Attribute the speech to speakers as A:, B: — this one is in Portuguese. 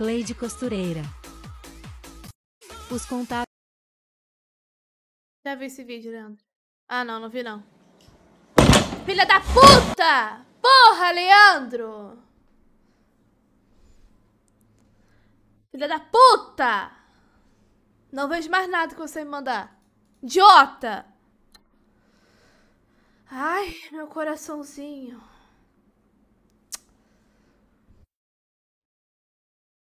A: Cleide Costureira. Os contatos.
B: Já vi esse vídeo, Leandro. Ah, não, não vi não. Filha da puta! Porra, Leandro!
C: Filha da puta! Não vejo mais nada que você me mandar. Idiota! Ai, meu coraçãozinho.